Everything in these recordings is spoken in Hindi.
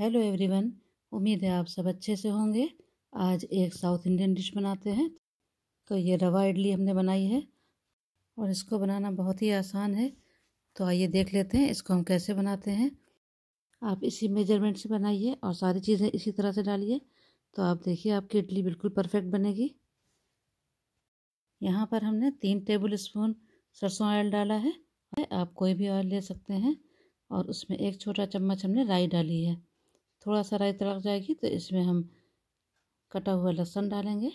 हेलो एवरीवन उम्मीद है आप सब अच्छे से होंगे आज एक साउथ इंडियन डिश बनाते हैं तो ये रवा इडली हमने बनाई है और इसको बनाना बहुत ही आसान है तो आइए देख लेते हैं इसको हम कैसे बनाते हैं आप इसी मेजरमेंट से बनाइए और सारी चीज़ें इसी तरह से डालिए तो आप देखिए आपकी इडली बिल्कुल परफेक्ट बनेगी यहाँ पर हमने तीन टेबल स्पून सरसों ऑयल डाला है आप कोई भी ऑयल ले सकते हैं और उसमें एक छोटा चम्मच हमने राई डाली है थोड़ा सा रायता तड़क जाएगी तो इसमें हम कटा हुआ लहसुन डालेंगे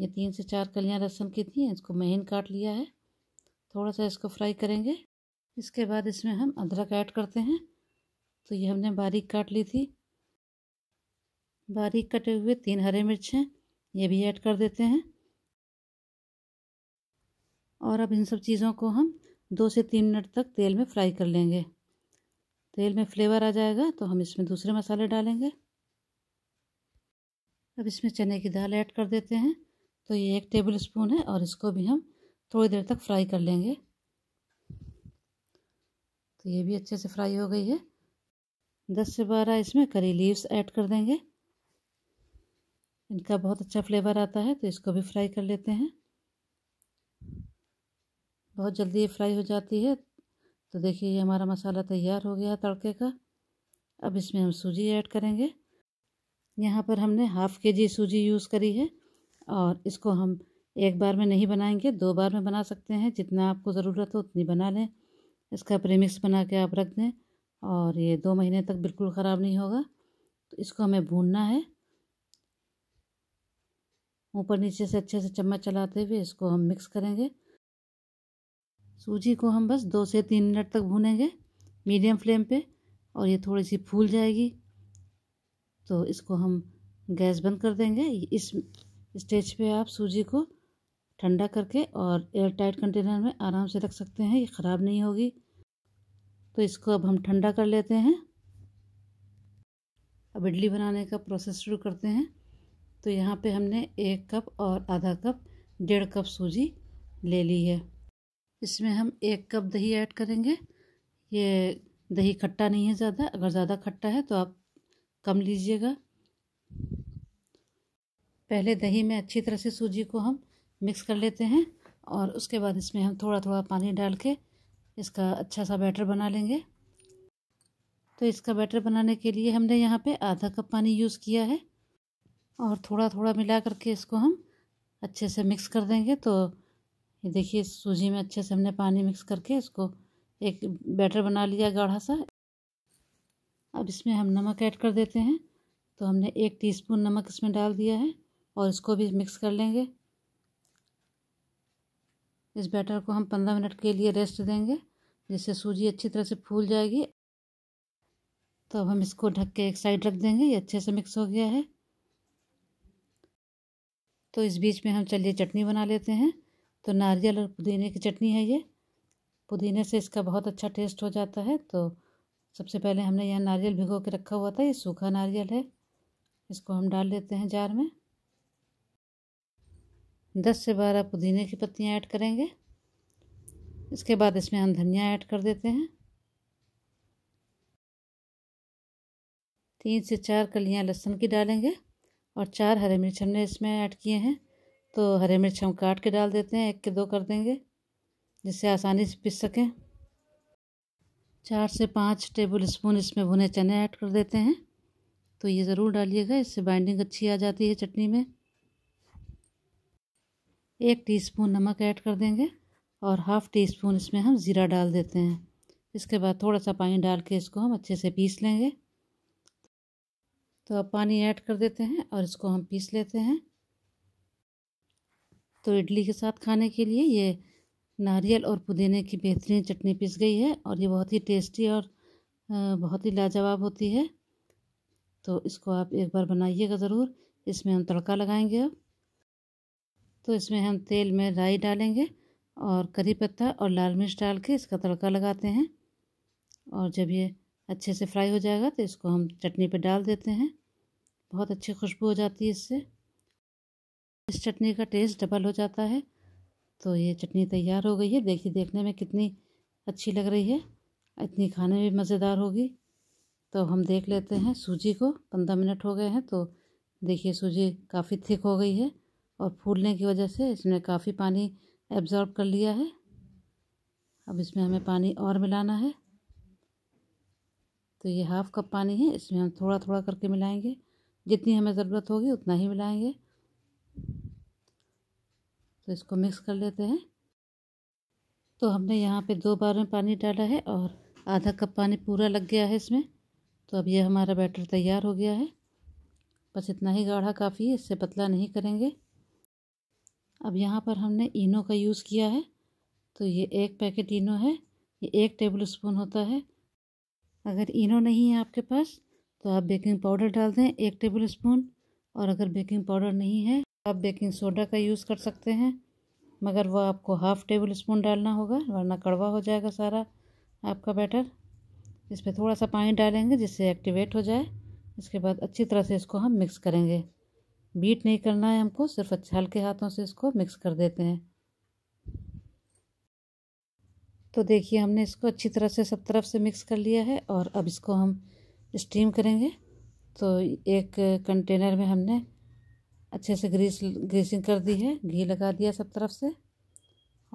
ये तीन से चार कलियां लहसुन की थी इसको महीन काट लिया है थोड़ा सा इसको फ्राई करेंगे इसके बाद इसमें हम अदरक ऐड करते हैं तो ये हमने बारीक काट ली थी बारीक कटे हुए तीन हरे मिर्च हैं ये भी ऐड कर देते हैं और अब इन सब चीज़ों को हम दो से तीन मिनट तक तेल में फ्राई कर लेंगे तेल में फ्लेवर आ जाएगा तो हम इसमें दूसरे मसाले डालेंगे अब इसमें चने की दाल ऐड कर देते हैं तो ये एक टेबल स्पून है और इसको भी हम थोड़ी देर तक फ्राई कर लेंगे तो ये भी अच्छे से फ्राई हो गई है दस से बारह इसमें करी लीव्स ऐड कर देंगे इनका बहुत अच्छा फ्लेवर आता है तो इसको भी फ्राई कर लेते हैं बहुत जल्दी ये फ्राई हो जाती है तो देखिए ये हमारा मसाला तैयार हो गया तड़के का अब इसमें हम सूजी ऐड करेंगे यहाँ पर हमने हाफ़ के जी सूजी यूज़ करी है और इसको हम एक बार में नहीं बनाएंगे दो बार में बना सकते हैं जितना आपको ज़रूरत हो उतनी बना लें इसका प्रीमिक्स बना के आप रख दें और ये दो महीने तक बिल्कुल ख़राब नहीं होगा तो इसको हमें भूनना है ऊपर नीचे से अच्छे से चम्मच चलाते हुए इसको हम मिक्स करेंगे सूजी को हम बस दो से तीन मिनट तक भूनेंगे मीडियम फ्लेम पे और ये थोड़ी सी फूल जाएगी तो इसको हम गैस बंद कर देंगे इस स्टेज पे आप सूजी को ठंडा करके और एयर टाइट कंटेनर में आराम से रख सकते हैं ये ख़राब नहीं होगी तो इसको अब हम ठंडा कर लेते हैं अब इडली बनाने का प्रोसेस शुरू करते हैं तो यहाँ पे हमने एक कप और आधा कप डेढ़ कप सूजी ले ली है इसमें हम एक कप दही ऐड करेंगे ये दही खट्टा नहीं है ज़्यादा अगर ज़्यादा खट्टा है तो आप कम लीजिएगा पहले दही में अच्छी तरह से सूजी को हम मिक्स कर लेते हैं और उसके बाद इसमें हम थोड़ा थोड़ा पानी डाल के इसका अच्छा सा बैटर बना लेंगे तो इसका बैटर बनाने के लिए हमने यहाँ पे आधा कप पानी यूज़ किया है और थोड़ा थोड़ा मिला करके इसको हम अच्छे से मिक्स कर देंगे तो ये देखिए सूजी में अच्छे से हमने पानी मिक्स करके इसको एक बैटर बना लिया गाढ़ा सा अब इसमें हम नमक ऐड कर देते हैं तो हमने एक टीस्पून नमक इसमें डाल दिया है और इसको भी मिक्स कर लेंगे इस बैटर को हम पंद्रह मिनट के लिए रेस्ट देंगे जिससे सूजी अच्छी तरह से फूल जाएगी तो अब हम इसको ढक के एक साइड रख देंगे ये अच्छे से मिक्स हो गया है तो इस बीच में हम चलिए चटनी बना लेते हैं तो नारियल और पुदीने की चटनी है ये पुदीने से इसका बहुत अच्छा टेस्ट हो जाता है तो सबसे पहले हमने यहाँ नारियल भिगो के रखा हुआ था ये सूखा नारियल है इसको हम डाल लेते हैं जार में दस से बारह पुदीने की पत्तियाँ ऐड करेंगे इसके बाद इसमें हम धनिया ऐड कर देते हैं तीन से चार कलियाँ लहसुन की डालेंगे और चार हरे मिर्च हमने इसमें ऐड किए हैं तो हरे मिर्च हम काट के डाल देते हैं एक के दो कर देंगे जिससे आसानी से पीस सकें चार से पाँच टेबल स्पून इसमें भुने चने ऐड कर देते हैं तो ये ज़रूर डालिएगा इससे बाइंडिंग अच्छी आ जाती है चटनी में एक टीस्पून नमक ऐड कर देंगे और हाफ़ टी स्पून इसमें हम ज़ीरा डाल देते हैं इसके बाद थोड़ा सा पानी डाल के इसको हम अच्छे से पीस लेंगे तो अब पानी ऐड कर देते हैं और इसको हम पीस लेते हैं तो इडली के साथ खाने के लिए ये नारियल और पुदीने की बेहतरीन चटनी पिस गई है और ये बहुत ही टेस्टी और बहुत ही लाजवाब होती है तो इसको आप एक बार बनाइएगा ज़रूर इसमें हम तड़का लगाएंगे अब तो इसमें हम तेल में राई डालेंगे और करी पत्ता और लाल मिर्च डाल के इसका तड़का लगाते हैं और जब ये अच्छे से फ्राई हो जाएगा तो इसको हम चटनी पे डाल देते हैं बहुत अच्छी खुशबू हो जाती है इससे इस चटनी का टेस्ट डबल हो जाता है तो ये चटनी तैयार हो गई है देखिए देखने में कितनी अच्छी लग रही है इतनी खाने में भी मज़ेदार होगी तो हम देख लेते हैं सूजी को पंद्रह मिनट हो गए हैं तो देखिए सूजी काफ़ी थिक हो गई है और फूलने की वजह से इसमें काफ़ी पानी एब्जॉर्ब कर लिया है अब इसमें हमें पानी और मिलाना है तो ये हाफ़ कप पानी है इसमें हम थोड़ा थोड़ा करके मिलाएंगे जितनी हमें ज़रूरत होगी उतना ही मिलाएंगे तो इसको मिक्स कर लेते हैं तो हमने यहाँ पे दो बार में पानी डाला है और आधा कप पानी पूरा लग गया है इसमें तो अब ये हमारा बैटर तैयार हो गया है बस इतना ही गाढ़ा काफ़ी है इससे पतला नहीं करेंगे अब यहाँ पर हमने इनो का यूज़ किया है तो ये एक पैकेट इनो है ये एक टेबल स्पून होता है अगर इनो नहीं है आपके पास तो आप बेकिंग पाउडर डाल दें एक टेबल स्पून और अगर बेकिंग पाउडर नहीं है आप बेकिंग सोडा का यूज़ कर सकते हैं मगर वह आपको हाफ़ टेबल स्पून डालना होगा वरना कड़वा हो जाएगा सारा आपका बैटर इस पर थोड़ा सा पानी डालेंगे जिससे एक्टिवेट हो जाए इसके बाद अच्छी तरह से इसको हम मिक्स करेंगे बीट नहीं करना है हमको सिर्फ अच्छे हल्के हाथों से इसको मिक्स कर देते हैं तो देखिए हमने इसको अच्छी तरह से सब तरफ से मिक्स कर लिया है और अब इसको हम स्टीम करेंगे तो एक कंटेनर में हमने अच्छे से ग्रीस ग्रीसिंग कर दी है घी लगा दिया सब तरफ से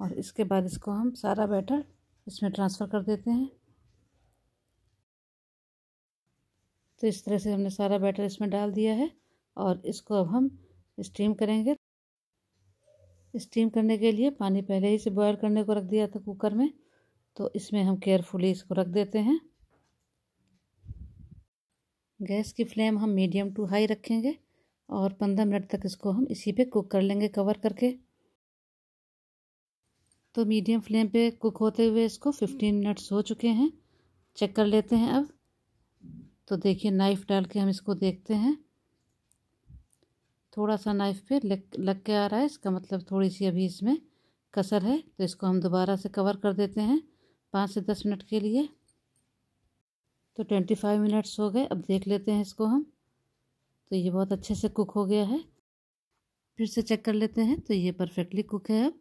और इसके बाद इसको हम सारा बैटर इसमें ट्रांसफ़र कर देते हैं तो इस तरह से हमने सारा बैटर इसमें डाल दिया है और इसको अब हम स्टीम करेंगे स्टीम करने के लिए पानी पहले ही से बॉयल करने को रख दिया था कुकर में तो इसमें हम केयरफुली इसको रख देते हैं गैस की फ्लेम हम मीडियम टू हाई रखेंगे और पंद्रह मिनट तक इसको हम इसी पे कुक कर लेंगे कवर करके तो मीडियम फ्लेम पे कुक होते हुए इसको फिफ्टीन मिनट्स हो चुके हैं चेक कर लेते हैं अब तो देखिए नाइफ़ डाल के हम इसको देखते हैं थोड़ा सा नाइफ़ पे लग लग के आ रहा है इसका मतलब थोड़ी सी अभी इसमें कसर है तो इसको हम दोबारा से कवर कर देते हैं पाँच से दस मिनट के लिए तो ट्वेंटी फाइव मिनट्स हो गए अब देख लेते हैं इसको हम तो ये बहुत अच्छे से कुक हो गया है फिर से चेक कर लेते हैं तो ये परफेक्टली कुक है अब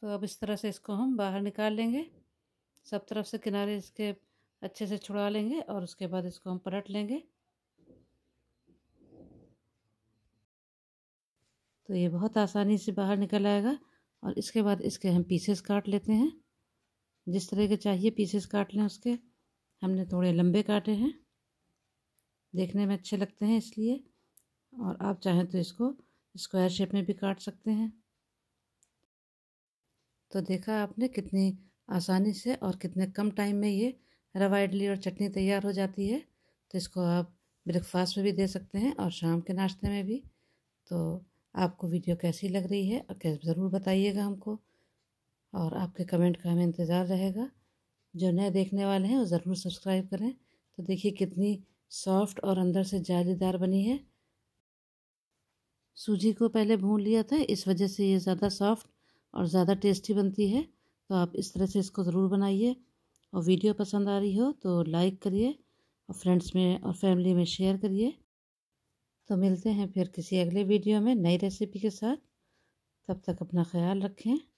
तो अब इस तरह से इसको हम बाहर निकाल लेंगे सब तरफ से किनारे इसके अच्छे से छुड़ा लेंगे और उसके बाद इसको हम पलट लेंगे तो ये बहुत आसानी से बाहर निकल आएगा और इसके बाद इसके हम पीसेस काट लेते हैं जिस तरह के चाहिए पीसेस काट लें उसके हमने थोड़े लंबे काटे हैं देखने में अच्छे लगते हैं इसलिए और आप चाहें तो इसको स्क्वायर शेप में भी काट सकते हैं तो देखा आपने कितनी आसानी से और कितने कम टाइम में ये रवा इडली और चटनी तैयार हो जाती है तो इसको आप ब्रेकफास्ट में भी दे सकते हैं और शाम के नाश्ते में भी तो आपको वीडियो कैसी लग रही है और ज़रूर बताइएगा हमको और आपके कमेंट का हमें इंतज़ार रहेगा जो नए देखने वाले हैं वो ज़रूर सब्सक्राइब करें तो देखिए कितनी सॉफ्ट और अंदर से जालीदार बनी है सूजी को पहले भून लिया था इस वजह से ये ज़्यादा सॉफ्ट और ज़्यादा टेस्टी बनती है तो आप इस तरह से इसको ज़रूर बनाइए और वीडियो पसंद आ रही हो तो लाइक करिए और फ्रेंड्स में और फैमिली में शेयर करिए तो मिलते हैं फिर किसी अगले वीडियो में नई रेसिपी के साथ तब तक अपना ख्याल रखें